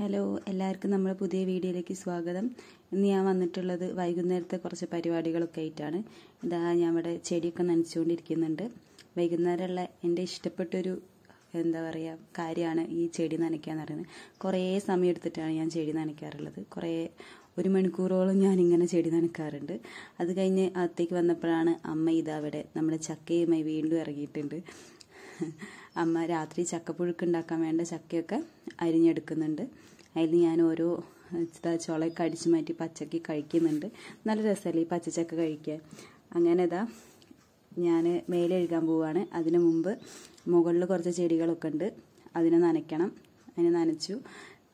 hello എല്ലാവർക്കും നമ്മുടെ പുതിയ വീഡിയോയിലേക്ക് സ്വാഗതം ഇന്ന് ഞാൻ വന്നിട്ടുള്ളത് വൈകുന്നേരത്തെ കുറച്ച് പരിപാടികളൊക്കെ ആയിട്ടാണ് ഇതാ ഞാൻ ഇവിടെ ചെടിയൊക്കെ നനച്ചുകൊണ്ടിരിക്കുന്നുണ്ട് വൈകുന്നേരമുള്ള എൻ്റെ ഇഷ്ടപ്പെട്ടൊരു എന്താ പറയുക കാര്യമാണ് ഈ ചെടി എന്ന് പറയുന്നത് കുറേ സമയം എടുത്തിട്ടാണ് ഞാൻ ചെടി നനയ്ക്കാറുള്ളത് കുറേ ഒരു മണിക്കൂറോളം ഞാനിങ്ങനെ ചെടി നനക്കാറുണ്ട് അത് കഴിഞ്ഞ് അകത്തേക്ക് വന്നപ്പോഴാണ് അമ്മ ഇതാ നമ്മുടെ ചക്കയുമായി വീണ്ടും ഇറങ്ങിയിട്ടുണ്ട് അമ്മ രാത്രി ചക്കപ്പുഴുക്ക് ഉണ്ടാക്കാൻ വേണ്ട ചക്കയൊക്കെ അരിഞ്ഞെടുക്കുന്നുണ്ട് അതിൽ ഞാൻ ഓരോ ചോളയൊക്കെ അടിച്ചു മാറ്റി പച്ചക്ക് കഴിക്കുന്നുണ്ട് നല്ല രസമല്ലേ ഈ പച്ചച്ചക്ക കഴിക്കുക അങ്ങനെ ഇതാ ഞാൻ മേലെ എഴുകാൻ പോവുകയാണ് അതിന് മുമ്പ് മുകളിൽ കുറച്ച് ചെടികളൊക്കെ ഉണ്ട് അതിനെ നനയ്ക്കണം അതിനെ നനച്ചു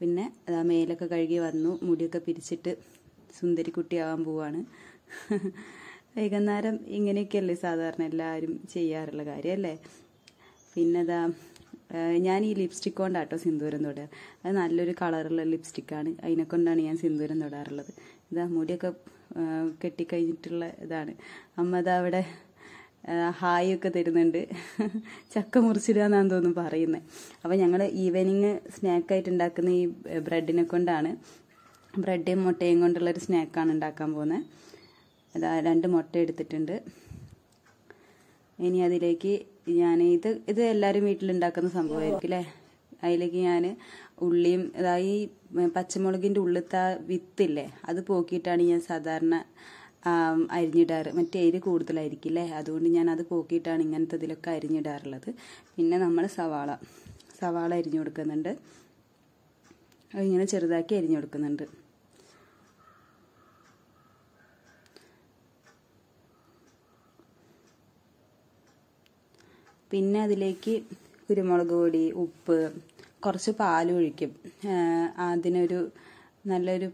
പിന്നെ അതാ മേലൊക്കെ കഴുകി വന്നു മുടിയൊക്കെ പിരിച്ചിട്ട് സുന്ദരിക്കുട്ടിയാവാൻ പോവുകയാണ് വൈകുന്നേരം ഇങ്ങനെയൊക്കെയല്ലേ സാധാരണ എല്ലാവരും ചെയ്യാറുള്ള കാര്യമല്ലേ പിന്നെതാ ഞാൻ ഈ ലിപ്സ്റ്റിക് കൊണ്ടാട്ടോ സിന്ദൂരം തൊടുക അത് നല്ലൊരു കളറുള്ള ലിപ്സ്റ്റിക്കാണ് അതിനെ കൊണ്ടാണ് ഞാൻ സിന്ദൂരം തൊടാറുള്ളത് ഇതാ മുടിയൊക്കെ കെട്ടിക്കഴിഞ്ഞിട്ടുള്ള ഇതാണ് അമ്മ അതാ അവിടെ ഹായ് ഒക്കെ തരുന്നുണ്ട് ചക്ക മുറിച്ചിടാന്നാന്ന് തോന്നുന്നു പറയുന്നത് അപ്പോൾ ഞങ്ങൾ ഈവനിങ് സ്നാക്കായിട്ട് ഉണ്ടാക്കുന്ന ഈ ബ്രെഡിനെ കൊണ്ടാണ് ബ്രെഡും മുട്ടയും കൊണ്ടുള്ളൊരു സ്നാക്കാണ് ഉണ്ടാക്കാൻ പോകുന്നത് അതാ രണ്ട് മുട്ട എടുത്തിട്ടുണ്ട് ഇനി അതിലേക്ക് ഞാൻ ഇത് ഇത് എല്ലാവരും വീട്ടിലുണ്ടാക്കുന്ന സംഭവമായിരിക്കും അല്ലേ അതിലേക്ക് ഞാൻ ഉള്ളിയും അതായത് ഈ പച്ചമുളകിൻ്റെ ഉള്ളിലത്തെ വിത്തില്ലേ അത് പോക്കിയിട്ടാണ് ഞാൻ സാധാരണ അരിഞ്ഞിടാറ് മറ്റേ എരി കൂടുതലായിരിക്കും അല്ലേ അതുകൊണ്ട് ഞാൻ അത് പോക്കിയിട്ടാണ് ഇങ്ങനത്തെ ഇതിലൊക്കെ അരിഞ്ഞിടാറുള്ളത് പിന്നെ നമ്മൾ സവാള സവാള അരിഞ്ഞു കൊടുക്കുന്നുണ്ട് അതിങ്ങനെ ചെറുതാക്കി അരിഞ്ഞു കൊടുക്കുന്നുണ്ട് പിന്നെ അതിലേക്ക് കുരുമുളക് പൊടി ഉപ്പ് കുറച്ച് പാൽ ഒഴിക്കും അതിനൊരു നല്ലൊരു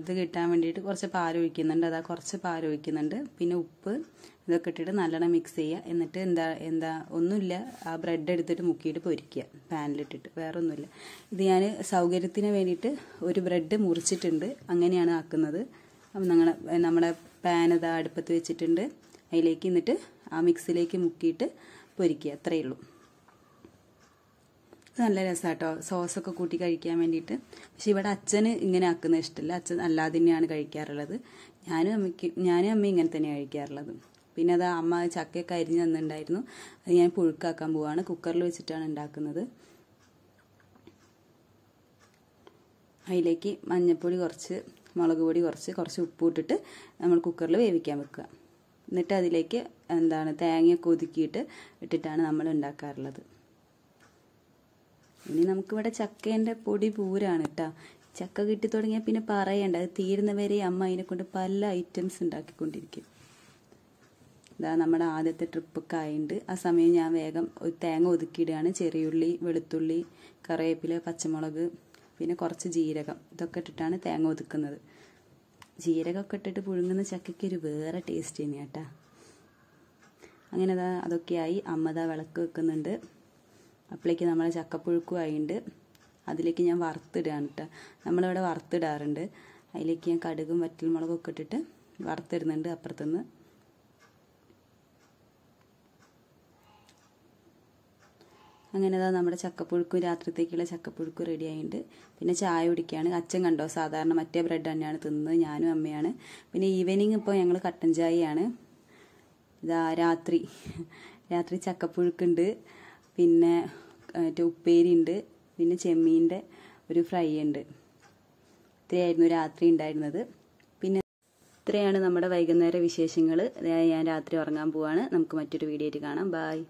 ഇത് കിട്ടാൻ വേണ്ടിയിട്ട് കുറച്ച് പാൽ ഒഴിക്കുന്നുണ്ട് അതാ കുറച്ച് പാൽ ഒഴിക്കുന്നുണ്ട് പിന്നെ ഉപ്പ് ഇതൊക്കെ ഇട്ടിട്ട് നല്ലോണം മിക്സ് ചെയ്യുക എന്നിട്ട് എന്താ എന്താ ഒന്നുമില്ല ആ ബ്രെഡ് എടുത്തിട്ട് മുക്കിയിട്ട് പൊരിക്കുക പാനിലിട്ടിട്ട് വേറൊന്നുമില്ല ഒന്നുമില്ല ഇത് ഞാൻ സൗകര്യത്തിന് വേണ്ടിയിട്ട് ഒരു ബ്രെഡ് മുറിച്ചിട്ടുണ്ട് അങ്ങനെയാണ് ആക്കുന്നത് അപ്പം ഞങ്ങളെ നമ്മുടെ പാൻ ഇതാ അടുപ്പത്ത് വെച്ചിട്ടുണ്ട് അതിലേക്ക് എന്നിട്ട് ആ മിക്സിലേക്ക് മുക്കിയിട്ട് പൊരിക്കുക അത്രയേ ഉള്ളൂ നല്ല രസമാട്ടോ സോസൊക്കെ കൂട്ടി കഴിക്കാൻ വേണ്ടിയിട്ട് പക്ഷെ ഇവിടെ അച്ഛന് ഇങ്ങനെ ആക്കുന്ന ഇഷ്ടമല്ല അച്ഛൻ അല്ലാതെ തന്നെയാണ് കഴിക്കാറുള്ളത് ഞാനും അമ്മയ്ക്ക് ഞാനും അമ്മ ഇങ്ങനെ തന്നെയാണ് കഴിക്കാറുള്ളത് പിന്നെ അത് അമ്മ ചക്കയൊക്കെ അരിഞ്ഞ് തന്നിട്ടുണ്ടായിരുന്നു അത് ഞാൻ പുഴുക്കാക്കാൻ പോവാണ് കുക്കറിൽ വെച്ചിട്ടാണ് ഉണ്ടാക്കുന്നത് അതിലേക്ക് മഞ്ഞൾപ്പൊടി കുറച്ച് മുളക് പൊടി കുറച്ച് കുറച്ച് ഉപ്പ് ഇട്ടിട്ട് നമ്മൾ കുക്കറിൽ വേവിക്കാൻ വെക്കുക എന്നിട്ട് അതിലേക്ക് എന്താണ് തേങ്ങ കൊതുക്കിയിട്ട് ഇട്ടിട്ടാണ് നമ്മൾ ഉണ്ടാക്കാറുള്ളത് ഇനി നമുക്കിവിടെ ചക്കേൻ്റെ പൊടി പൂരാണ് കേട്ടോ ചക്ക കിട്ടി തുടങ്ങിയാൽ പിന്നെ പറയണ്ട അത് തീരുന്നവരെ അമ്മ അതിനെ കൊണ്ട് പല ഐറ്റംസ് ഉണ്ടാക്കിക്കൊണ്ടിരിക്കും ഇതാ നമ്മുടെ ആദ്യത്തെ ട്രിപ്പൊക്കെ ആയിട്ട് ആ സമയം ഞാൻ വേഗം തേങ്ങ ഒതുക്കിയിടുകയാണ് ചെറിയുള്ളി വെളുത്തുള്ളി കറിവേപ്പില പച്ചമുളക് പിന്നെ കുറച്ച് ജീരകം ഇതൊക്കെ ഇട്ടിട്ടാണ് തേങ്ങ ഒതുക്കുന്നത് ജീരകമൊക്കെ ഇട്ടിട്ട് പുഴുങ്ങുന്ന ചക്കയ്ക്ക് ഒരു വേറെ ടേസ്റ്റ് തന്നെ കേട്ടാ അങ്ങനെ അതാ അതൊക്കെയായി അമ്മത വിളക്ക് വെക്കുന്നുണ്ട് അപ്പോഴേക്ക് നമ്മളെ ചക്കപ്പുഴുക്കും അതിലേക്ക് ഞാൻ വറുത്തിടുകയാണ് കേട്ടോ നമ്മളിവിടെ വറുത്തിടാറുണ്ട് അതിലേക്ക് ഞാൻ കടുകും ഒക്കെ ഇട്ടിട്ട് വറുത്തിടുന്നുണ്ട് അപ്പുറത്തുനിന്ന് അങ്ങനെ അതാ നമ്മുടെ ചക്കപ്പുഴുക്കും രാത്രിത്തേക്കുള്ള ചക്കപ്പുഴുക്കും റെഡി ആയിട്ടുണ്ട് പിന്നെ ചായ കുടിക്കുകയാണ് അച്ഛൻ കണ്ടോ സാധാരണ മറ്റേ ബ്രെഡ് തന്നെയാണ് തിന്നത് ഞാനും അമ്മയാണ് പിന്നെ ഈവനിങ് ഇപ്പോൾ ഞങ്ങൾ കട്ടൻ ചായയാണ് ഇതാ രാത്രി രാത്രി ചക്കപ്പുഴുക്കുണ്ട് പിന്നെ മറ്റേ ഉപ്പേരി ഉണ്ട് പിന്നെ ചെമ്മീൻ്റെ ഒരു ഫ്രൈ ഉണ്ട് ഇത്രയായിരുന്നു രാത്രി ഉണ്ടായിരുന്നത് പിന്നെ ഇത്രയാണ് നമ്മുടെ വൈകുന്നേര വിശേഷങ്ങൾ ഞാൻ രാത്രി ഉറങ്ങാൻ പോവാണ് നമുക്ക് മറ്റൊരു വീഡിയോ ആയിട്ട് കാണാം ബായ്